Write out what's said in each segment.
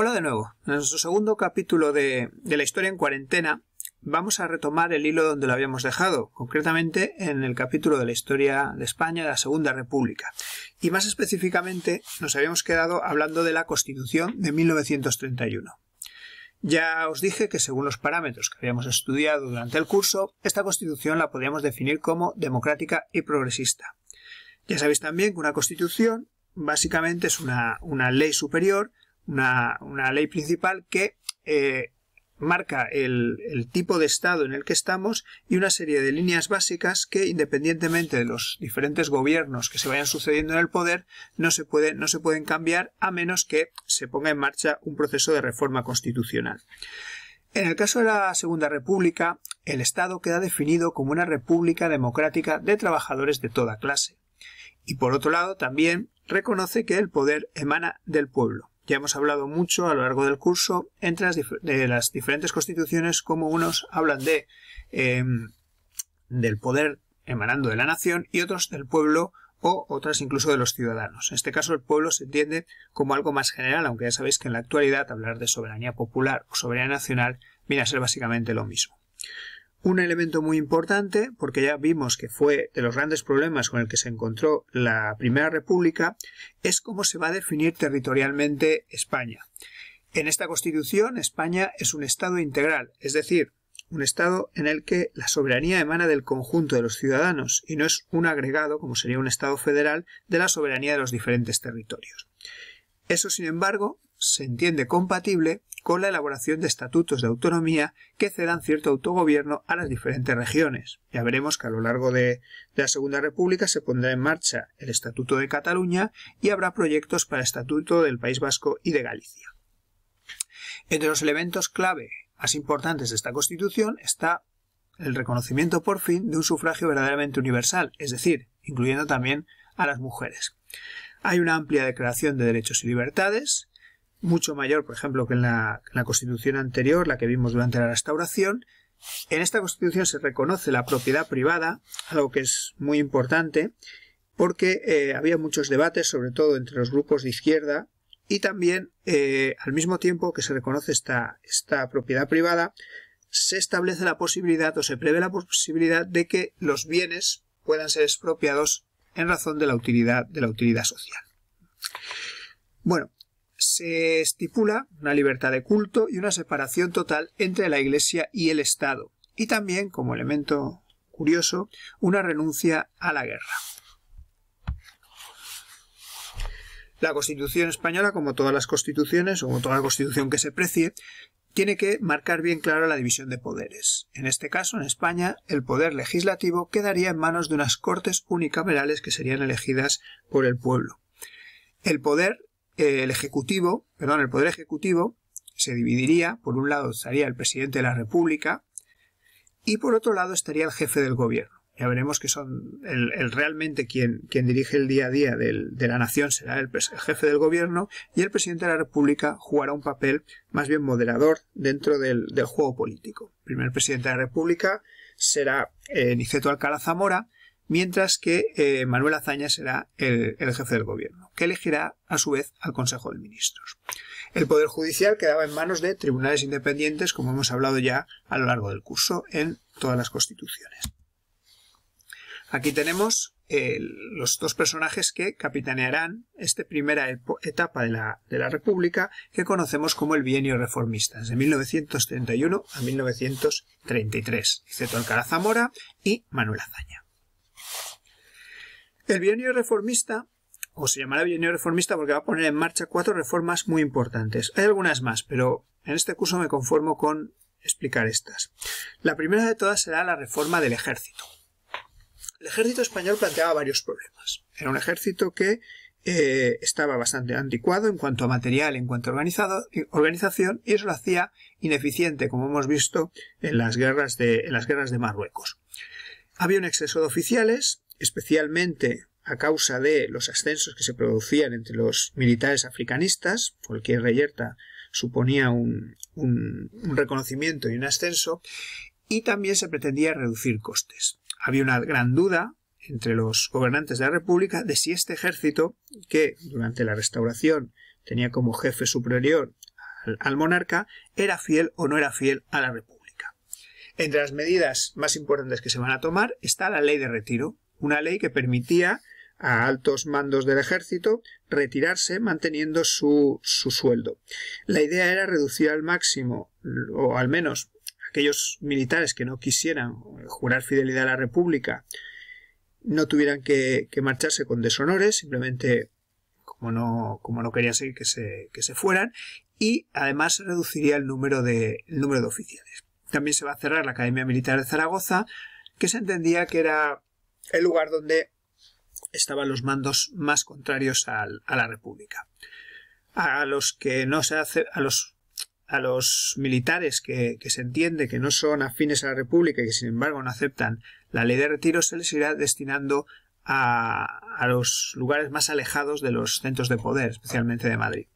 Hola de nuevo. En nuestro segundo capítulo de, la historia en cuarentena vamos a retomar el hilo donde lo habíamos dejado, concretamente en el capítulo de la historia de España de la Segunda República. Y más específicamente nos habíamos quedado hablando de la Constitución de 1931. Ya os dije que según los parámetros que habíamos estudiado durante el curso, esta Constitución la podríamos definir como democrática y progresista. Ya sabéis también que una Constitución básicamente es una ley superior una, ley principal que eh, marca el, tipo de estado en el que estamos y una serie de líneas básicas que independientemente de los diferentes gobiernos que se vayan sucediendo en el poder no se pueden cambiar a menos que se ponga en marcha un proceso de reforma constitucional. En el caso de la Segunda República, el Estado queda definido como una república democrática de trabajadores de toda clase. Y por otro lado, también reconoce que el poder emana del pueblo. Ya hemos hablado mucho a lo largo del curso entre las, de las diferentes constituciones, como unos hablan de em, del poder emanando de la nación y otros del pueblo o otras incluso de los ciudadanos. En este caso el pueblo se entiende como algo más general, aunque ya sabéis que en la actualidad hablar de soberanía popular o soberanía nacional viene a ser básicamente lo mismo. Un elemento muy importante, porque ya vimos que fue de los grandes problemas con el que se encontró la Primera República, es cómo se va a definir territorialmente España. En esta Constitución, España es un Estado integral, es decir, un Estado en el que la soberanía emana del conjunto de los ciudadanos y no es un agregado, como sería un Estado federal, de la soberanía de los diferentes territorios. Eso, sin embargo, se entiende compatible con la elaboración de estatutos de autonomía que cedan cierto autogobierno a las diferentes regiones. Ya veremos que a lo largo de, la Segunda República se pondrá en marcha el Estatuto de Cataluña y habrá proyectos para el Estatuto del País Vasco y de Galicia. Entre los elementos clave más importantes de esta Constitución está el reconocimiento por fin de un sufragio verdaderamente universal, es decir, incluyendo también a las mujeres. Hay una amplia declaración de derechos y libertades, mucho mayor, por ejemplo, que en la, constitución anterior, la que vimos durante la restauración. En esta constitución se reconoce la propiedad privada, algo que es muy importante, porque eh, había muchos debates, sobre todo entre los grupos de izquierda, y también, eh, al mismo tiempo que se reconoce esta, esta propiedad privada, se establece la posibilidad o se prevé la posibilidad de que los bienes puedan ser expropiados en razón de la utilidad, de la utilidad social. Bueno, se estipula una libertad de culto y una separación total entre la Iglesia y el Estado, y también, como elemento curioso, una renuncia a la guerra. La Constitución española, como todas las constituciones, o como toda la constitución que se precie, tiene que marcar bien clara la división de poderes. En este caso, en España, el poder legislativo quedaría en manos de unas cortes unicamerales que serían elegidas por el pueblo. El poder eh, el Ejecutivo, perdón, el Poder Ejecutivo se dividiría, por un lado estaría el presidente de la República y por otro lado estaría el jefe del gobierno. Ya veremos que son el, realmente quien, quien, dirige el día a día de la nación será el, jefe del gobierno y el presidente de la República jugará un papel más bien moderador dentro del, juego político. El primer presidente de la República será eh, Niceto Alcalá Zamora, mientras que eh, Manuel Azaña será el, jefe del gobierno, que elegirá a su vez al Consejo de Ministros. El Poder Judicial quedaba en manos de tribunales independientes, como hemos hablado ya a lo largo del curso en todas las constituciones. Aquí tenemos eh, los dos personajes que capitanearán esta primera etapa de la, República que conocemos como el Bienio Reformista, de 1931 a 1933, ceto Alcalá Zamora y Manuel Azaña. El bienio reformista, o se llamará bienio reformista porque va a poner en marcha cuatro reformas muy importantes. Hay algunas más, pero en este curso me conformo con explicar estas. La primera de todas será la reforma del ejército. El ejército español planteaba varios problemas. Era un ejército que eh, estaba bastante anticuado en cuanto a material, en cuanto a organización, y eso lo hacía ineficiente, como hemos visto en las guerras de, en las guerras de Marruecos. Había un exceso de oficiales, especialmente a causa de los ascensos que se producían entre los militares africanistas, porque reyerta suponía un, reconocimiento y un ascenso, y también se pretendía reducir costes. Había una gran duda entre los gobernantes de la República de si este ejército, que durante la restauración tenía como jefe superior al monarca, era fiel o no era fiel a la República. Entre las medidas más importantes que se van a tomar está la ley de retiro, una ley que permitía a altos mandos del ejército retirarse manteniendo su, su sueldo. La idea era reducir al máximo, o al menos aquellos militares que no quisieran jurar fidelidad a la República no tuvieran que, marcharse con deshonores, simplemente como no, como no quería seguir que se, fueran, y además reduciría el número, de, el número de oficiales. También se va a cerrar la Academia Militar de Zaragoza, que se entendía que era el lugar donde estaban los mandos más contrarios a la República. A los que no se hace, a los a los militares que, se entiende que no son afines a la República y que sin embargo no aceptan la ley de retiro, se les irá destinando a, a los lugares más alejados de los centros de poder, especialmente de Madrid.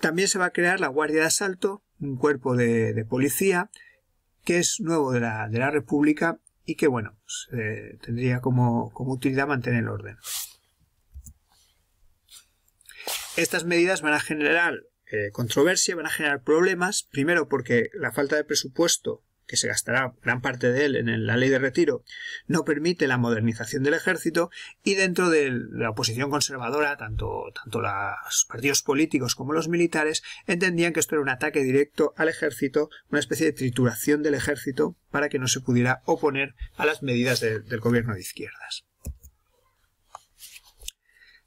También se va a crear la Guardia de Asalto, un cuerpo de, policía que es nuevo de la, de la República y que bueno, pues, eh, tendría como, utilidad mantener el orden. Estas medidas van a generar eh, controversia, van a generar problemas, primero porque la falta de presupuesto que se gastará gran parte de él en la ley de retiro, no permite la modernización del ejército y dentro de la oposición conservadora, tanto, tanto los partidos políticos como los militares, entendían que esto era un ataque directo al ejército, una especie de trituración del ejército para que no se pudiera oponer a las medidas del gobierno de izquierdas.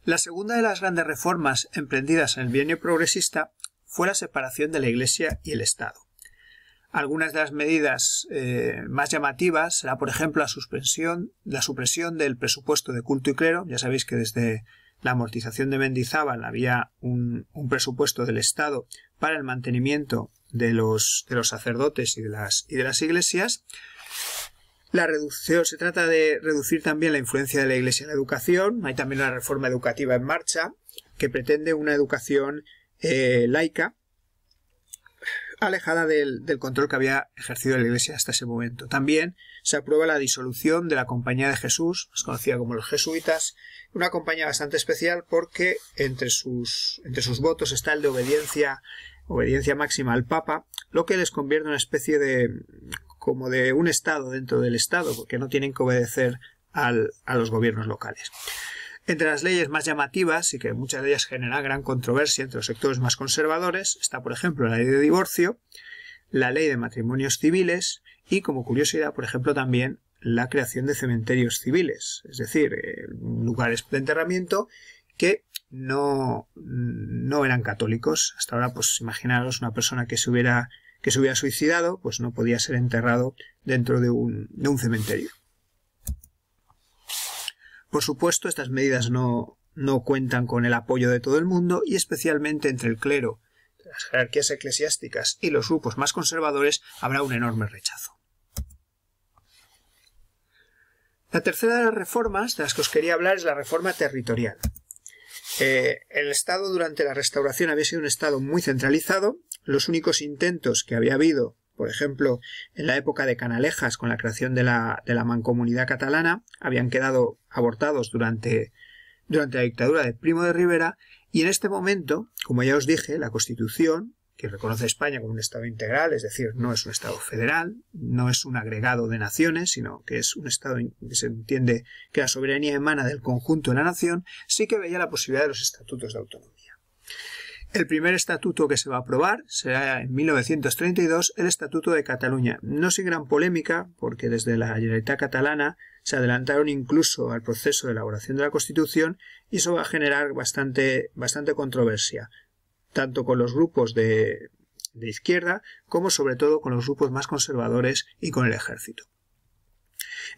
La segunda de las grandes reformas emprendidas en el bienio progresista fue la separación de la Iglesia y el Estado. Algunas de las medidas eh, más llamativas será, por ejemplo, la suspensión, la supresión del presupuesto de culto y clero. Ya sabéis que desde la amortización de Mendizábal había un, presupuesto del Estado para el mantenimiento de los, de los sacerdotes y de las, y de las iglesias. La reducción, se trata de reducir también la influencia de la Iglesia en la educación. Hay también una reforma educativa en marcha que pretende una educación eh, laica alejada del, control que había ejercido la Iglesia hasta ese momento. También se aprueba la disolución de la Compañía de Jesús, conocida como los jesuitas, una compañía bastante especial porque entre sus, entre sus votos está el de obediencia, obediencia máxima al Papa, lo que les convierte en una especie de como de un Estado dentro del Estado, porque no tienen que obedecer a los gobiernos locales. Entre las leyes más llamativas y que muchas de ellas generan gran controversia entre los sectores más conservadores está, por ejemplo, la ley de divorcio, la ley de matrimonios civiles y, como curiosidad, por ejemplo, también la creación de cementerios civiles, es decir, eh, lugares de enterramiento que no, no eran católicos. Hasta ahora, pues imaginaros una persona que se hubiera, que se hubiera suicidado, pues no podía ser enterrado dentro de un, de un cementerio. Por supuesto, estas medidas no, no cuentan con el apoyo de todo el mundo y especialmente entre el clero, las jerarquías eclesiásticas y los grupos más conservadores habrá un enorme rechazo. La tercera de las reformas de las que os quería hablar es la reforma territorial. Eh, el Estado durante la restauración había sido un Estado muy centralizado. Los únicos intentos que había habido por ejemplo, en la época de Canalejas, con la creación de la, mancomunidad catalana, habían quedado abortados durante, durante la dictadura de Primo de Rivera, y en este momento, como ya os dije, la Constitución, que reconoce a España como un Estado integral, es decir, no es un Estado federal, no es un agregado de naciones, sino que es un Estado que se entiende que la soberanía emana del conjunto de la nación, sí que veía la posibilidad de los estatutos de autonomía. El primer estatuto que se va a aprobar será en 1932 el Estatuto de Cataluña, no sin gran polémica, porque desde la Generalitat catalana se adelantaron incluso al proceso de elaboración de la Constitución y eso va a generar bastante, bastante controversia, tanto con los grupos de, de izquierda como sobre todo con los grupos más conservadores y con el ejército.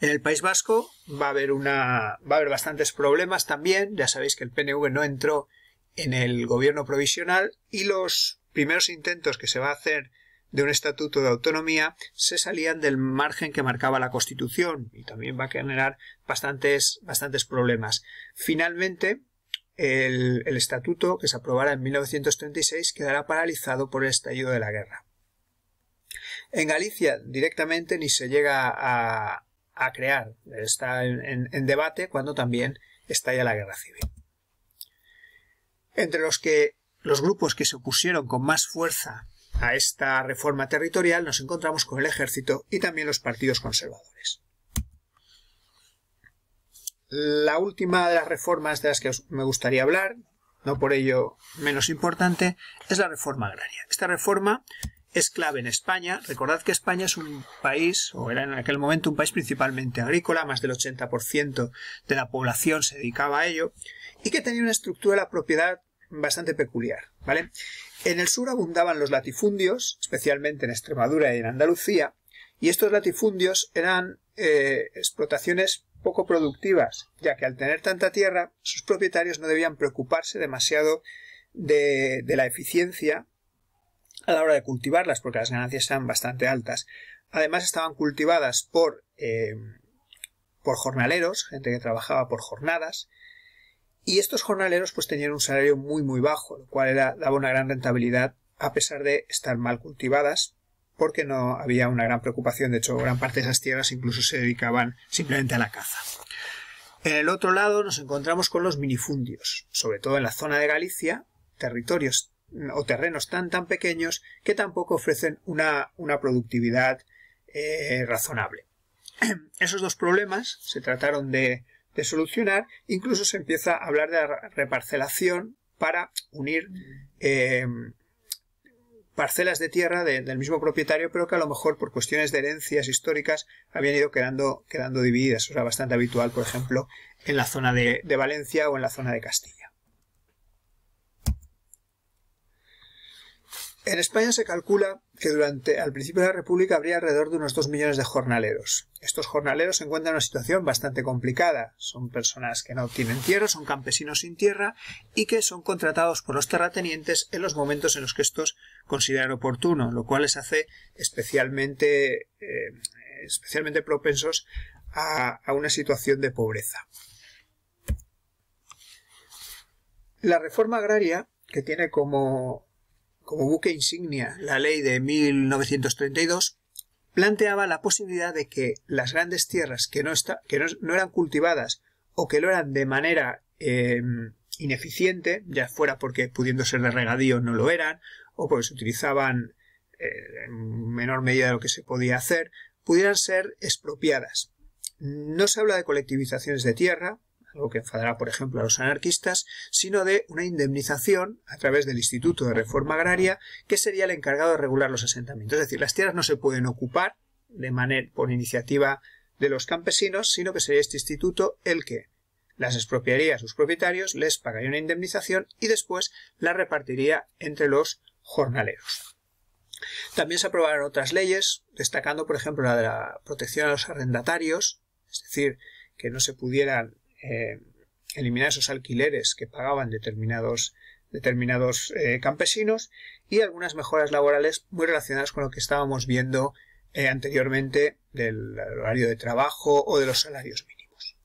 En el País Vasco va a haber una va a haber bastantes problemas también, ya sabéis que el PNV no entró en el gobierno provisional y los primeros intentos que se va a hacer de un estatuto de autonomía se salían del margen que marcaba la Constitución y también va a generar bastantes, problemas. Finalmente, el, estatuto que se aprobara en 1936 quedará paralizado por el estallido de la guerra. En Galicia directamente ni se llega a, crear, está en, en debate cuando también estalla la guerra civil. Entre los que los grupos que se opusieron con más fuerza a esta reforma territorial nos encontramos con el ejército y también los partidos conservadores. La última de las reformas de las que me gustaría hablar, no por ello menos importante, es la reforma agraria. Esta reforma es clave en España. Recordad que España es un país, o era en aquel momento un país principalmente agrícola, más del 80% de la población se dedicaba a ello, y que tenía una estructura de la propiedad bastante peculiar, ¿vale? En el sur abundaban los latifundios, especialmente en Extremadura y en Andalucía, y estos latifundios eran eh, explotaciones poco productivas, ya que al tener tanta tierra, sus propietarios no debían preocuparse demasiado de la eficiencia a la hora de cultivarlas, porque las ganancias eran bastante altas. Además, estaban cultivadas por, eh, por jornaleros, gente que trabajaba por jornadas, y estos jornaleros pues tenían un salario muy muy bajo, lo cual daba una gran rentabilidad a pesar de estar mal cultivadas, porque no había una gran preocupación, de hecho gran parte de esas tierras incluso se dedicaban simplemente a la caza. En el otro lado nos encontramos con los minifundios, sobre todo en la zona de Galicia, territorios o terrenos tan tan pequeños que tampoco ofrecen una, una productividad eh, razonable. Esos dos problemas se trataron de, solucionar, incluso se empieza a hablar de reparcelación para unir eh, parcelas de tierra del mismo propietario, pero que a lo mejor por cuestiones de herencias históricas habían ido quedando, quedando divididas. O bastante habitual, por ejemplo, en la zona de Valencia o en la zona de Castilla. En España se calcula que durante al principio de la República habría alrededor de unos 2 millones de jornaleros. Estos jornaleros se encuentran en una situación bastante complicada. Son personas que no tienen tierra, son campesinos sin tierra y que son contratados por los terratenientes en los momentos en los que estos consideran oportuno, lo cual les hace especialmente, eh, especialmente propensos a, a una situación de pobreza. La reforma agraria, que tiene como como buque insignia la ley de 1932, planteaba la posibilidad de que las grandes tierras que no, que no, eran cultivadas o que lo eran de manera em, ineficiente, ya fuera porque pudiendo ser de regadío no lo eran, o porque se utilizaban eh, en menor medida de lo que se podía hacer, pudieran ser expropiadas. No se habla de colectivizaciones de tierra, algo que enfadará, por ejemplo, a los anarquistas, sino de una indemnización a través del Instituto de Reforma Agraria, que sería el encargado de regular los asentamientos. Es decir, las tierras no se pueden ocupar de manera por iniciativa de los campesinos, sino que sería este instituto el que las expropiaría a sus propietarios, les pagaría una indemnización y después la repartiría entre los jornaleros. También se aprobaron otras leyes, destacando por ejemplo la de la protección a los arrendatarios, es decir, que no se pudieran eh, eliminar esos alquileres que pagaban determinados, determinados eh, campesinos y algunas mejoras laborales muy relacionadas con lo que estábamos viendo eh, anteriormente del horario de trabajo o de los salarios mínimos.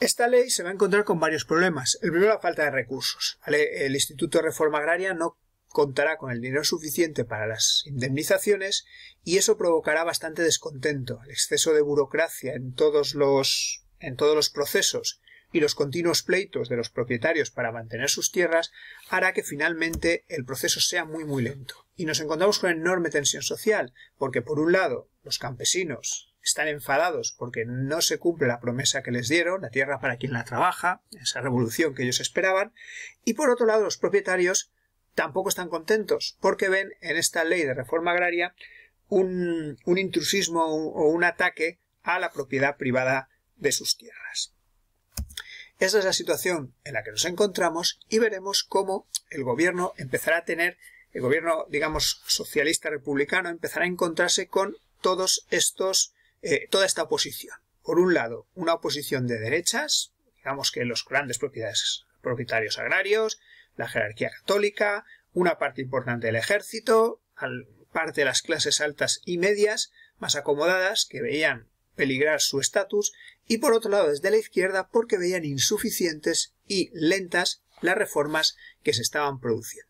Esta ley se va a encontrar con varios problemas. El primero, la falta de recursos. El Instituto de Reforma Agraria no contará con el dinero suficiente para las indemnizaciones y eso provocará bastante descontento. El exceso de burocracia en todos los, en todos los procesos y los continuos pleitos de los propietarios para mantener sus tierras hará que finalmente el proceso sea muy muy lento. Y nos encontramos con enorme tensión social, porque por un lado los campesinos están enfadados porque no se cumple la promesa que les dieron, la tierra para quien la trabaja, esa revolución que ellos esperaban, y por otro lado los propietarios tampoco están contentos porque ven en esta ley de reforma agraria un, intrusismo o un ataque a la propiedad privada de sus tierras. Esa es la situación en la que nos encontramos y veremos cómo el gobierno empezará a tener, el gobierno, digamos, socialista republicano empezará a encontrarse con todos estos, eh, toda esta oposición. Por un lado, una oposición de derechas, digamos que los grandes propietarios agrarios, la jerarquía católica, una parte importante del ejército, parte de las clases altas y medias, más acomodadas, que veían peligrar su estatus, y por otro lado desde la izquierda porque veían insuficientes y lentas las reformas que se estaban produciendo.